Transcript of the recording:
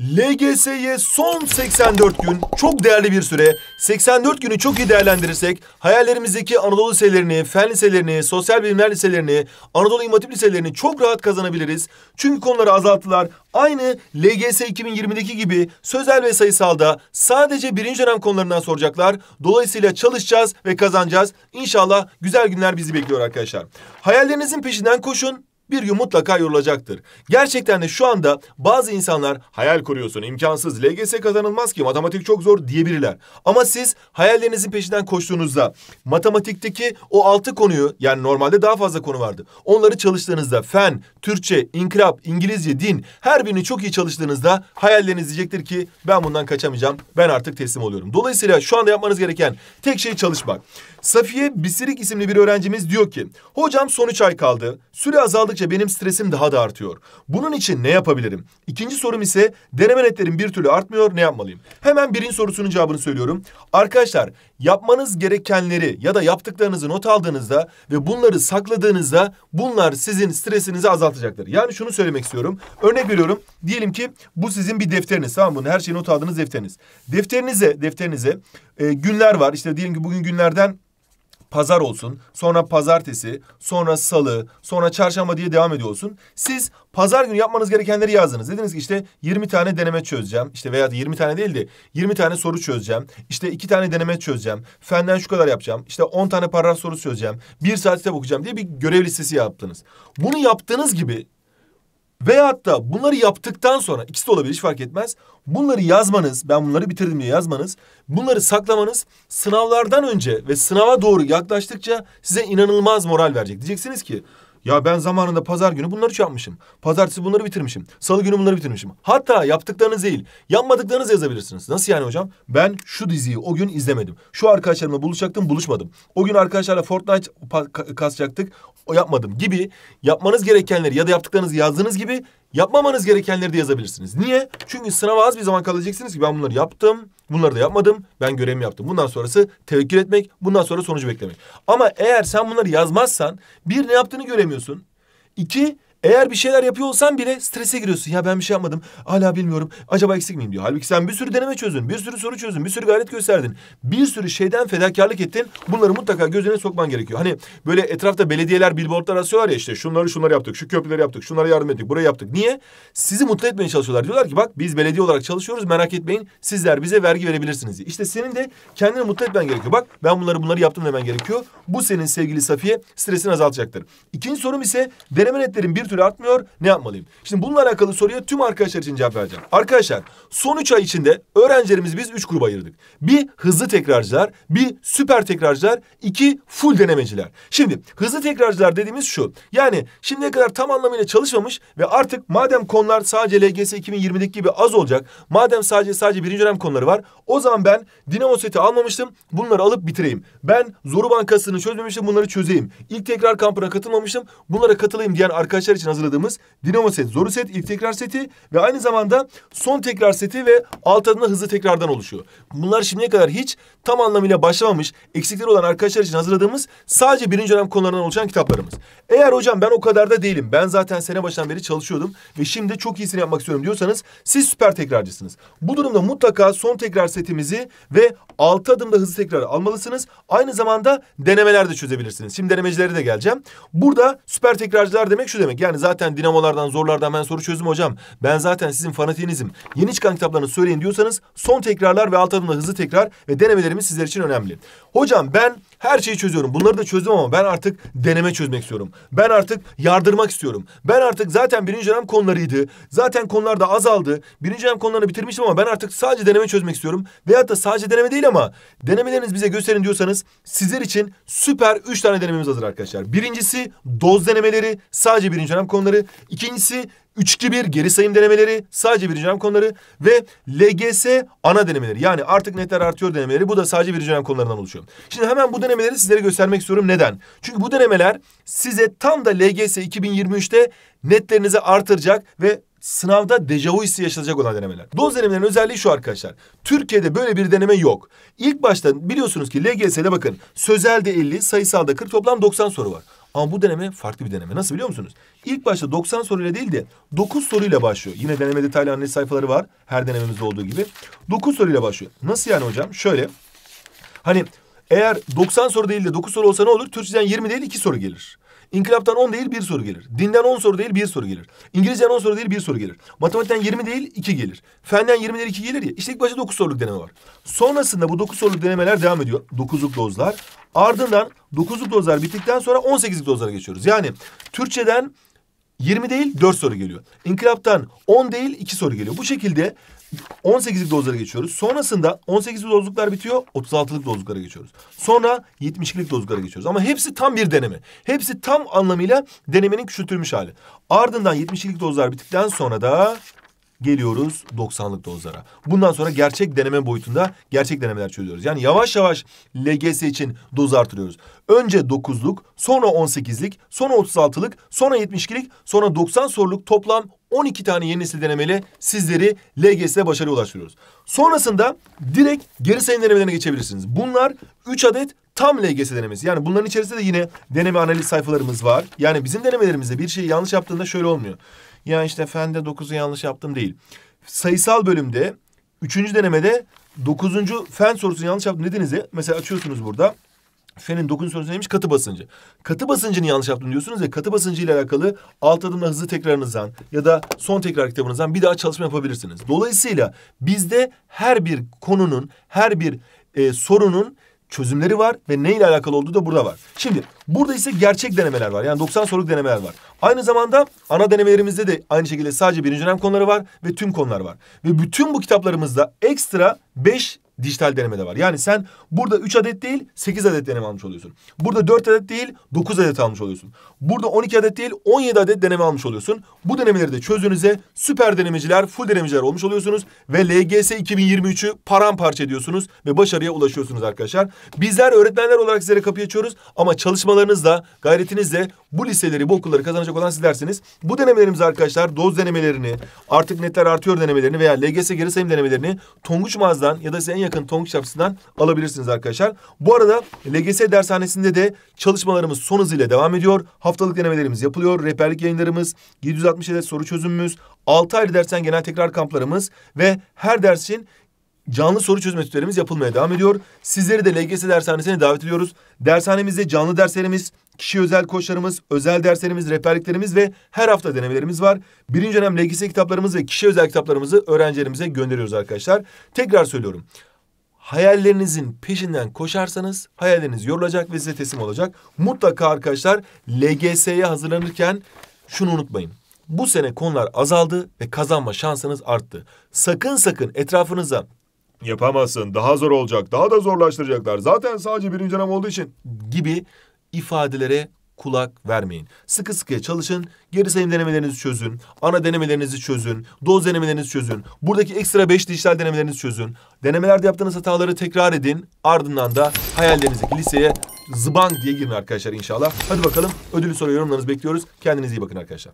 LGS'ye son 84 gün çok değerli bir süre. 84 günü çok iyi değerlendirirsek hayallerimizdeki Anadolu liselerini, fen liselerini, sosyal bilimler liselerini, Anadolu İmam liselerini çok rahat kazanabiliriz. Çünkü konuları azalttılar. Aynı LGS 2020'deki gibi sözel ve sayısalda sadece birinci dönem konularından soracaklar. Dolayısıyla çalışacağız ve kazanacağız. İnşallah güzel günler bizi bekliyor arkadaşlar. Hayallerinizin peşinden koşun bir gün mutlaka yorulacaktır. Gerçekten de şu anda bazı insanlar hayal kuruyorsun imkansız LGS kazanılmaz ki matematik çok zor diyebilirler. Ama siz hayallerinizin peşinden koştuğunuzda matematikteki o altı konuyu yani normalde daha fazla konu vardı. Onları çalıştığınızda fen, Türkçe, inkılap, İngilizce, din her birini çok iyi çalıştığınızda hayalleriniz diyecektir ki ben bundan kaçamayacağım ben artık teslim oluyorum. Dolayısıyla şu anda yapmanız gereken tek şey çalışmak. Safiye Bisirik isimli bir öğrencimiz diyor ki hocam son üç ay kaldı. Süre azaldıkça benim stresim daha da artıyor. Bunun için ne yapabilirim? İkinci sorum ise deneme netlerim bir türlü artmıyor ne yapmalıyım? Hemen birinci sorusunun cevabını söylüyorum. Arkadaşlar yapmanız gerekenleri ya da yaptıklarınızı not aldığınızda ve bunları sakladığınızda bunlar sizin stresinizi azaltacaktır. Yani şunu söylemek istiyorum. Örnek veriyorum. Diyelim ki bu sizin bir defteriniz tamam mı? Her şeyi not aldığınız defteriniz. Defterinize, defterinize e, günler var. İşte diyelim ki bugün günlerden pazar olsun, sonra pazartesi, sonra salı, sonra çarşamba diye devam ediyor olsun. Siz pazar günü yapmanız gerekenleri yazdınız. Dediniz ki işte 20 tane deneme çözeceğim. İşte veya 20 tane değil de 20 tane soru çözeceğim. İşte 2 tane deneme çözeceğim. Fenden şu kadar yapacağım. İşte 10 tane paragraf soru çözeceğim. 1 saat bakacağım diye bir görev listesi yaptınız. Bunu yaptığınız gibi Veyahut da bunları yaptıktan sonra ikisi de olabilir hiç fark etmez. Bunları yazmanız, ben bunları bitirdim diye yazmanız, bunları saklamanız sınavlardan önce ve sınava doğru yaklaştıkça size inanılmaz moral verecek. Diyeceksiniz ki ya ben zamanında pazar günü bunları şey yapmışım. Pazartesi bunları bitirmişim. Salı günü bunları bitirmişim. Hatta yaptıklarınız değil, yapmadıklarınız yazabilirsiniz. Nasıl yani hocam? Ben şu diziyi o gün izlemedim. Şu arkadaşlarımla buluşacaktım, buluşmadım. O gün arkadaşlarla Fortnite kasacaktık, o yapmadım gibi yapmanız gerekenleri ya da yaptıklarınızı yazdığınız gibi yapmamanız gerekenleri de yazabilirsiniz. Niye? Çünkü sınava az bir zaman kalacaksınız ki ben bunları yaptım, bunları da yapmadım, ben görevimi yaptım. Bundan sonrası tevekkül etmek, bundan sonra sonucu beklemek. Ama eğer sen bunları yazmazsan bir ne yaptığını göremiyorsun. İki eğer bir şeyler yapıyor olsan bile strese giriyorsun. Ya ben bir şey yapmadım. Hala bilmiyorum. Acaba eksik miyim diyor. Halbuki sen bir sürü deneme çözdün. Bir sürü soru çözdün. Bir sürü gayret gösterdin. Bir sürü şeyden fedakarlık ettin. Bunları mutlaka gözüne sokman gerekiyor. Hani böyle etrafta belediyeler billboardlar asıyorlar ya işte şunları şunları yaptık. Şu köprüleri yaptık. Şunlara yardım ettik. Buraya yaptık. Niye? Sizi mutlu etmeye çalışıyorlar. Diyorlar ki bak biz belediye olarak çalışıyoruz. Merak etmeyin. Sizler bize vergi verebilirsiniz. Diye. İşte senin de kendini mutlu etmen gerekiyor. Bak ben bunları bunları yaptım demen gerekiyor. Bu senin sevgili Safiye stresini azaltacaktır. İkinci sorum ise deneme netlerin bir türlü artmıyor. Ne yapmalıyım? Şimdi bununla alakalı soruya tüm arkadaşlar için cevap vereceğim. Arkadaşlar son üç ay içinde öğrencilerimizi biz üç gruba ayırdık. Bir hızlı tekrarcılar, bir süper tekrarcılar, iki full denemeciler. Şimdi hızlı tekrarcılar dediğimiz şu. Yani şimdiye kadar tam anlamıyla çalışmamış ve artık madem konular sadece LGS 2020'deki gibi az olacak. Madem sadece sadece birinci dönem konuları var. O zaman ben dinamo seti almamıştım. Bunları alıp bitireyim. Ben zoru bankasını çözmemiştim. Bunları çözeyim. İlk tekrar kampına katılmamıştım. Bunlara katılayım diyen arkadaşlar için için hazırladığımız dinamo set, zoru set, ilk tekrar seti ve aynı zamanda son tekrar seti ve alt adına hızlı tekrardan oluşuyor. Bunlar şimdiye kadar hiç tam anlamıyla başlamamış, eksikleri olan arkadaşlar için hazırladığımız sadece birinci dönem konularından oluşan kitaplarımız. Eğer hocam ben o kadar da değilim, ben zaten sene başından beri çalışıyordum ve şimdi çok iyisini yapmak istiyorum diyorsanız siz süper tekrarcısınız. Bu durumda mutlaka son tekrar setimizi ve altı adımda hızlı tekrar almalısınız. Aynı zamanda denemeler de çözebilirsiniz. Şimdi denemecileri de geleceğim. Burada süper tekrarcılar demek şu demek. Yani yani zaten dinamolardan, zorlardan ben soru çözüm hocam. Ben zaten sizin fanatinizim. Yeni çıkan kitaplarını söyleyin diyorsanız son tekrarlar ve alt adımda hızlı tekrar ve denemelerimiz sizler için önemli. Hocam ben her şeyi çözüyorum. Bunları da çözdüm ama ben artık deneme çözmek istiyorum. Ben artık yardırmak istiyorum. Ben artık zaten birinci dönem konularıydı. Zaten konular da azaldı. Birinci dönem konularını bitirmiştim ama ben artık sadece deneme çözmek istiyorum. Veyahut da sadece deneme değil ama denemeleriniz bize gösterin diyorsanız sizler için süper üç tane denememiz hazır arkadaşlar. Birincisi doz denemeleri sadece birinci dönem konuları. İkincisi üçlü bir geri sayım denemeleri sadece birinci dönem konuları ve LGS ana denemeleri. Yani artık netler artıyor denemeleri bu da sadece birinci dönem konularından oluşuyor. Şimdi hemen bu denemeleri sizlere göstermek istiyorum. Neden? Çünkü bu denemeler size tam da LGS 2023'te netlerinizi artıracak ve sınavda dejavu hissi yaşanacak olan denemeler. Doz denemelerin özelliği şu arkadaşlar. Türkiye'de böyle bir deneme yok. İlk başta biliyorsunuz ki LGS'de bakın sözelde 50, sayısalda 40 toplam 90 soru var. Ama bu deneme farklı bir deneme. Nasıl biliyor musunuz? İlk başta 90 soruyla değil de 9 soruyla başlıyor. Yine deneme detaylı analiz sayfaları var. Her denememizde olduğu gibi. 9 soruyla başlıyor. Nasıl yani hocam? Şöyle. Hani eğer 90 soru değil de 9 soru olsa ne olur? Türkçeden 20 değil 2 soru gelir. İnkılaptan 10 değil bir soru gelir. Dinden 10 soru değil bir soru gelir. İngilizceden 10 soru değil bir soru gelir. Matematikten 20 değil 2 gelir. Fenden 20 değil 2 gelir ya. İşte ilk başta 9 soruluk deneme var. Sonrasında bu 9 soruluk denemeler devam ediyor. 9'luk dozlar. Ardından 9'luk dozlar bittikten sonra 18'lik dozlara geçiyoruz. Yani Türkçeden 20 değil 4 soru geliyor. İnkılaptan 10 değil 2 soru geliyor. Bu şekilde 18'lik dozlara geçiyoruz. Sonrasında 18'lik dozluklar bitiyor. 36'lık dozluklara geçiyoruz. Sonra 72'lik dozluklara geçiyoruz. Ama hepsi tam bir deneme. Hepsi tam anlamıyla denemenin küçültülmüş hali. Ardından 72'lik dozlar bittikten sonra da geliyoruz 90'lık dozlara. Bundan sonra gerçek deneme boyutunda gerçek denemeler çözüyoruz. Yani yavaş yavaş LGS için doz artırıyoruz. Önce 9'luk, sonra 18'lik, sonra 36'lık, sonra 72'lik, sonra 90 soruluk toplam 12 tane yeni nesil denemeli sizleri LGS'de başarıya ulaştırıyoruz. Sonrasında direkt geri sayım denemelerine geçebilirsiniz. Bunlar 3 adet tam LGS denemesi. Yani bunların içerisinde de yine deneme analiz sayfalarımız var. Yani bizim denemelerimizde bir şeyi yanlış yaptığında şöyle olmuyor ya işte fende dokuzu yanlış yaptım değil. Sayısal bölümde üçüncü denemede dokuzuncu fen sorusunu yanlış yaptım dediğinizde mesela açıyorsunuz burada. Fenin dokuzuncu sorusu neymiş? Katı basıncı. Katı basıncını yanlış yaptım diyorsunuz ve katı basıncı ile alakalı alt adımla hızlı tekrarınızdan ya da son tekrar kitabınızdan bir daha çalışma yapabilirsiniz. Dolayısıyla bizde her bir konunun, her bir e, sorunun çözümleri var ve ne ile alakalı olduğu da burada var. Şimdi burada ise gerçek denemeler var. Yani 90 soruluk denemeler var. Aynı zamanda ana denemelerimizde de aynı şekilde sadece birinci dönem konuları var ve tüm konular var. Ve bütün bu kitaplarımızda ekstra 5 dijital denemede var. Yani sen burada üç adet değil sekiz adet deneme almış oluyorsun. Burada dört adet değil dokuz adet almış oluyorsun. Burada on iki adet değil on yedi adet deneme almış oluyorsun. Bu denemeleri de çözdüğünüzde süper denemeciler, full denemeciler olmuş oluyorsunuz ve LGS 2023'ü paramparça ediyorsunuz ve başarıya ulaşıyorsunuz arkadaşlar. Bizler öğretmenler olarak sizlere kapı açıyoruz ama çalışmalarınızla, gayretinizle bu liseleri, bu okulları kazanacak olan sizlersiniz. Bu denemelerimiz arkadaşlar doz denemelerini, artık netler artıyor denemelerini veya LGS geri sayım denemelerini Tonguç Maz'dan ya da size en yakın yakın Tonk Shops'ından alabilirsiniz arkadaşlar. Bu arada LGS dershanesinde de çalışmalarımız son hızıyla devam ediyor. Haftalık denemelerimiz yapılıyor. Rehberlik yayınlarımız, 760 adet soru çözümümüz, 6 ayrı dersen genel tekrar kamplarımız ve her dersin canlı soru çözüm etütlerimiz yapılmaya devam ediyor. Sizleri de LGS dershanesine davet ediyoruz. Dershanemizde canlı derslerimiz, kişi özel koçlarımız, özel derslerimiz, rehberliklerimiz ve her hafta denemelerimiz var. Birinci dönem LGS kitaplarımız ve kişi özel kitaplarımızı öğrencilerimize gönderiyoruz arkadaşlar. Tekrar söylüyorum hayallerinizin peşinden koşarsanız hayalleriniz yorulacak ve size teslim olacak. Mutlaka arkadaşlar LGS'ye hazırlanırken şunu unutmayın. Bu sene konular azaldı ve kazanma şansınız arttı. Sakın sakın etrafınıza yapamazsın, daha zor olacak, daha da zorlaştıracaklar. Zaten sadece birinci dönem olduğu için gibi ifadelere kulak vermeyin. Sıkı sıkıya çalışın, geri sayım denemelerinizi çözün, ana denemelerinizi çözün, doz denemelerinizi çözün, buradaki ekstra beş dijital denemelerinizi çözün. Denemelerde yaptığınız hataları tekrar edin, ardından da hayallerinizdeki liseye zıbang diye girin arkadaşlar inşallah. Hadi bakalım ödülü soru yorumlarınızı bekliyoruz. Kendinize iyi bakın arkadaşlar.